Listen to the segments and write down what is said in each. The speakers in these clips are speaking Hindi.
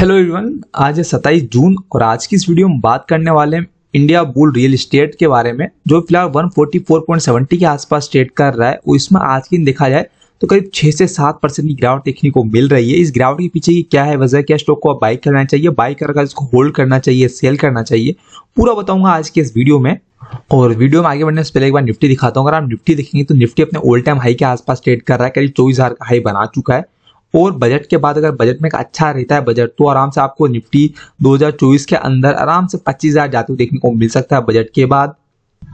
हेलो एवरीवन आज है 27 जून और आज की इस वीडियो में बात करने वाले हैं इंडिया बुल रियल स्टेट के बारे में जो फिलहाल 144.70 के आसपास ट्रेड कर रहा है वो इसमें आज के दिन देखा जाए तो करीब 6 से 7 परसेंट की गिरावट देखने को मिल रही है इस गिरावट के पीछे की क्या है वजह क्या स्टॉक को आप बाई करना चाहिए बाई कर इसको होल्ड करना चाहिए सेल करना चाहिए पूरा बताऊंगा आज के इस वीडियो में और वीडियो में आगे बढ़ने से पहले एक बार निफ्टी दिखाता हूँ अगर आप निफ्टी देखेंगे तो निफ्टी अपने ओल्ड टाइम हाई के आसपास ट्रेड कर रहा है करीब चौबीस का हाई बना चुका है और बजट के बाद अगर बजट में अच्छा रहता है बजट तो आराम से आपको निफ्टी 2024 के अंदर आराम से 25,000 जाते हुए देखने को मिल सकता है बजट के बाद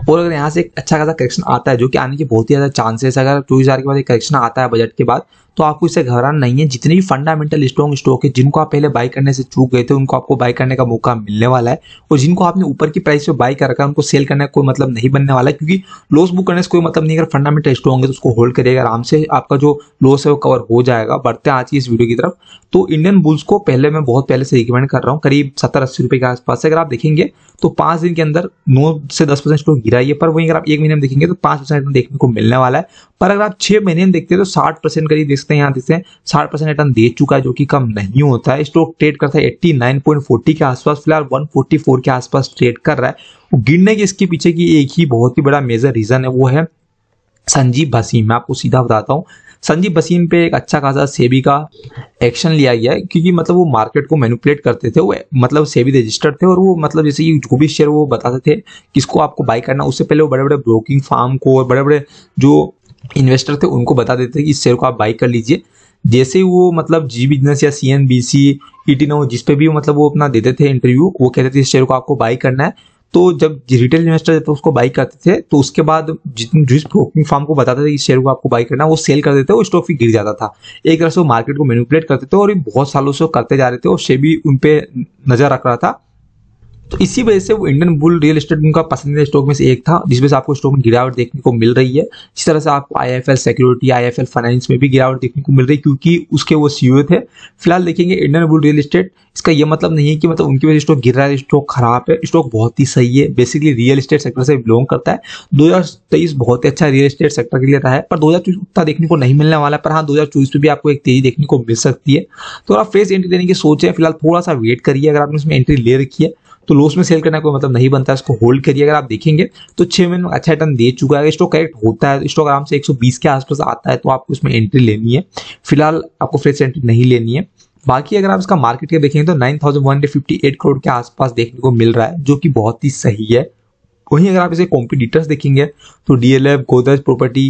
और अगर यहाँ से एक अच्छा खासा करेक्शन आता है जो कि आने के बहुत ही ज़्यादा चांसेस है अगर चौबीस हज़ार के बाद एक करेक्शन आता है बजट के बाद तो आपको इससे घबराना नहीं है जितने भी फंडामेंटल स्ट्रॉन्ग स्टॉक है जिनको आप पहले बाय करने से चूक गए थे उनको आपको बाय करने का मौका मिलने वाला है और जिनको आपने ऊपर की प्राइस पे बाय कर रखा है उनको सेल करने का कोई मतलब नहीं बनने वाला है क्योंकि लॉस बुक करने से कोई मतलब नहीं अगर फंडामेंटल स्ट्रॉन्ग है तो उसको होल्ड करिएगा आराम से आपका जो लॉस है वो कवर हो जाएगा बढ़ते हैं आज की इस वीडियो की तरफ तो इंडियन बुल्स को पहले मैं बहुत पहले से रिकमेंड कर रहा हूँ करीब सत्तर अस्सी रुपये के आसपास अगर आप देखेंगे तो पांच दिन के अंदर नौ से दस परसेंट स्टॉक गिरा है पर वहीं अगर आप एक महीने में देखेंगे तो पांच परसेंट देखने को मिलने वाला है पर अगर आप छह महीने में देखते हैं तो साठ परसेंट करीब सकते हैं यहाँ से साठ परसेंट रिटर्न दे चुका है जो कि कम नहीं होता है स्टॉक ट्रेड करता है एट्टी नाइन पॉइंट फोर्टी के आसपास फिलहाल वन फोर्टी फोर के आसपास ट्रेड कर रहा है गिरने के इसके पीछे की एक ही बहुत ही बड़ा मेजर रीजन है वो है संजीव भसीम मैं आपको सीधा बताता हूँ संजीव भसीम पे एक अच्छा खासा सेबी का एक्शन लिया गया है क्योंकि मतलब वो मार्केट को मैनिपुलेट करते थे वो मतलब सेबी रजिस्टर्ड थे और वो मतलब जैसे कि जो भी शेयर वो बताते थे किसको आपको बाय करना उससे पहले वो बड़े बड़े ब्रोकिंग फार्म को और बड़े बड़े जो इन्वेस्टर थे उनको बता देते थे कि इस शेयर को आप बाई कर लीजिए जैसे वो मतलब जी बिजनेस या C N B C E T Now जिसपे भी मतलब वो अपना देते थे इंटरव्यू वो कहते थे इस शेयर को आपको बाई करना है तो जब रिटेल इन्वेस्टर तो उसको बाई करते थे तो उसके बाद जिस ब्रोकिंग फार्म को बताते थे इस शेयर को आपको बाई करना है वो सेल कर देते वो स्टॉक फिर गिर जाता था एक तरह से वो मार्केट को मैनिपुलेट करते थे और ये बहुत सालों से करते जा रहे थे और शेयर भी उन पर नजर रख रहा था तो इसी वजह से वो इंडियन बुल रियल एस्टेट उनका पसंदीदा स्टॉक में से एक था जिस वजह से आपको स्टॉक में गिरावट देखने को मिल रही है इस तरह से आपको I F L securities I F L finance में भी गिरावट देखने को मिल रही है क्योंकि उसके वो सीओ e थे फिलहाल देखेंगे इंडियन बुल रियल एस्टेट इसका यह मतलब नहीं है कि मतलब उनकी वजह स्टॉक गिर रहा है स्टॉक खराब है स्टॉक बहुत ही सही है बेसिकली रियल एस्टेट सेक्टर से बिलोंग करता है तेईस बहुत ही अच्छा रियल एस्टेट सेक्टर के लिए रहा है पर 2024 उतना देखने को नहीं मिलने वाला पर हाँ चौबीस में भी आपको एक तेजी देखने को मिल सकती है तो आप फ्रेश एंट्री देने की सोच है फिलहाल थोड़ा सा वेट करिए अगर आपने उसमें एंट्री ले रखी है तो लॉस में सेल करना कोई मतलब नहीं बनता है इसको होल्ड करिए अगर आप देखेंगे तो छह महीने में अच्छा रिटर्न दे चुका है स्टॉक करेक्ट होता है स्टॉक आराम से एक के आसपास आता है तो आपको इसमें एंट्री लेनी है फिलहाल आपको फ्रेश एंट्री नहीं लेनी है बाकी अगर आप इसका मार्केट के देखेंगे तो नाइन करोड़ के आसपास देखने को मिल रहा है जो कि बहुत ही सही है वहीं अगर आप इसे कॉम्पिटिटर्स देखेंगे तो डीएलएफ गोदरेज प्रॉपर्टी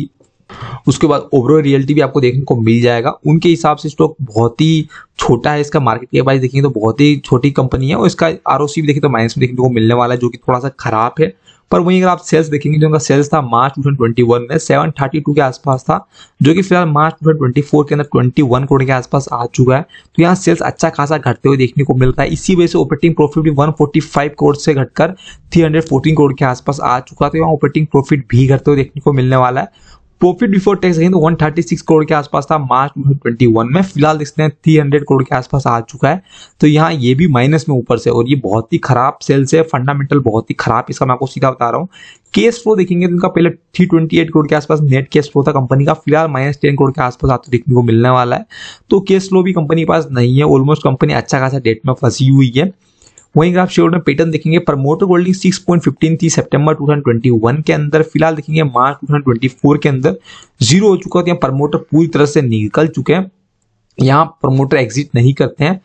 उसके बाद ओवरऑल रियलिटी भी आपको देखने को मिल जाएगा उनके हिसाब से स्टॉक बहुत ही छोटा है इसका मार्केट के बाइज देखेंगे तो बहुत ही छोटी कंपनी है और इसका आर भी देखें तो माइनस में देखने को मिलने वाला है जो कि थोड़ा सा खराब है पर वहीं अगर आप सेल्स देखेंगे जो उनका सेल्स था मार्च टू में सेवन के आसपास था जो कि फिलहाल मार्च टू के अंदर ट्वेंटी वन करोड़ के आसपास आ चुका है तो यहाँ सेल्स अच्छा खासा घटते हुए देखने को मिलता है इसी वजह से ऑपरेटिंग प्रॉफिट भी 145 करोड़ से घटकर 314 करोड़ के आसपास आ चुका है तो यहाँ ऑपरेटिंग प्रॉफिट भी घटते हुए देखने को मिलने वाला है प्रॉफिट बिफोर टैक्स कहीं तो 136 करोड़ के आसपास था मार्च 2021 में फिलहाल देखते हैं 300 करोड़ के आसपास आ चुका है तो यहाँ ये भी माइनस में ऊपर से और ये बहुत ही खराब सेल्स है फंडामेंटल बहुत ही खराब इसका मैं आपको सीधा बता रहा हूँ केस फ्लो देखेंगे तो इनका पहले थ्री ट्वेंटी एट करोड़ के आसपास नेट केस फ्लो था कंपनी का फिलहाल माइनस टेन करोड़ के आसपास आपको देखने को मिलने वाला है तो केस फ्लो भी कंपनी के पास नहीं है ऑलमोस्ट कंपनी अच्छा खासा डेट में फंसी हुई है वहीं अगर आप शेयर में पैटर्न देखेंगे प्रमोटर होल्डिंग 6.15 थी सितंबर 2021 के अंदर फिलहाल देखेंगे मार्च 2024 के अंदर जीरो हो चुका है यहाँ प्रमोटर पूरी तरह से निकल चुके हैं यहाँ प्रमोटर एग्जिट नहीं करते हैं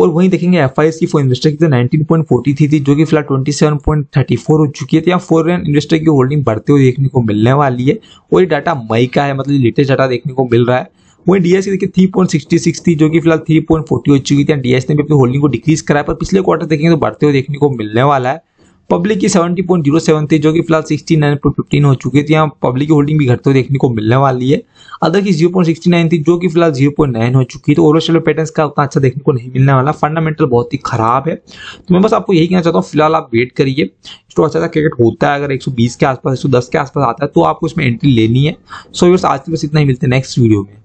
और वहीं देखेंगे एफ आई की फॉर इन्वेस्टर की तो फोर्टी थी, थी जो कि फिलहाल 27.34 हो चुकी है तो यहाँ फोर इन्वेस्टर की होल्डिंग बढ़ते हुए देखने को मिलने वाली है और ये डाटा मई का है मतलब लेटेस्ट डाटा देखने को मिल रहा है वहीं डीएस देखिए थ्री पॉइंट सिक्सटी सिक्स थी जो कि फिलहाल थ्री पॉइंट फोर्टी हो चुकी थी डीएस ने भी अपनी होल्डिंग को डिक्रीज कराया पर पिछले क्वार्टर देखेंगे तो बढ़ते हुए देखने को मिलने वाला है पब्लिक की सेवेंटी पॉइंट जीरो सेवन थी जो कि फिलहाल सिक्सटी नाइन पॉइंट फिफ्टीन हो चुकी थी यहाँ पब्लिक की होल्डिंग भी घटते हुए देखने को मिलने वाली है अदर की जीरो पॉइंट सिक्सटी नाइन थी जो कि फिलहाल जीरो पॉइंट नाइन हो चुकी है तो ओवरऑल पैटर्न का उतना अच्छा देखने को नहीं मिलने वाला फंडामेंटल बहुत ही खराब है तो मैं बस आपको यही कहना चाहता हूँ फिलहाल आप वेट करिए स्टॉक अच्छा क्रिकेट होता है अगर एक सौ बीस के आसपास एक सौ दस के आसपास आता है तो आपको इसमें एंट्री लेनी है सो so, आज के बस इतना ही मिलते हैं नेक्स्ट वीडियो में